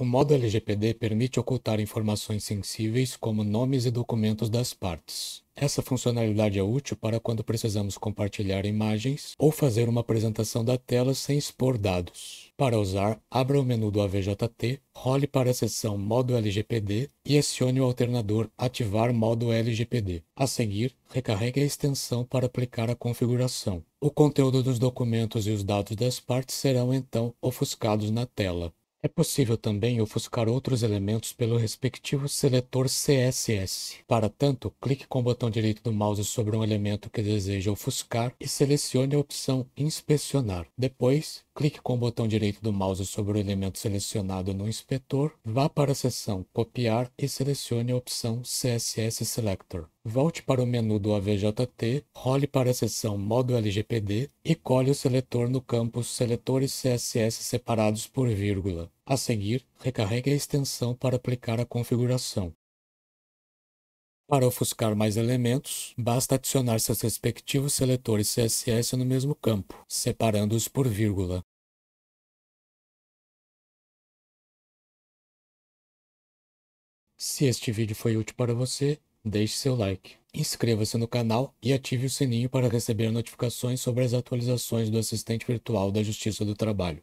O modo LGPD permite ocultar informações sensíveis como nomes e documentos das partes. Essa funcionalidade é útil para quando precisamos compartilhar imagens ou fazer uma apresentação da tela sem expor dados. Para usar, abra o menu do AVJT, role para a seção Modo LGPD e acione o alternador Ativar Modo LGPD. A seguir, recarregue a extensão para aplicar a configuração. O conteúdo dos documentos e os dados das partes serão então ofuscados na tela. É possível também ofuscar outros elementos pelo respectivo seletor CSS. Para tanto, clique com o botão direito do mouse sobre um elemento que deseja ofuscar e selecione a opção Inspecionar. Depois, clique com o botão direito do mouse sobre o elemento selecionado no inspetor, vá para a seção Copiar e selecione a opção CSS Selector. Volte para o menu do AVJT, role para a seção Modo LGPD e colhe o seletor no campo Seletores CSS separados por vírgula. A seguir, recarregue a extensão para aplicar a configuração. Para ofuscar mais elementos, basta adicionar seus respectivos seletores CSS no mesmo campo, separando-os por vírgula. Se este vídeo foi útil para você, deixe seu like, inscreva-se no canal e ative o sininho para receber notificações sobre as atualizações do assistente virtual da Justiça do Trabalho.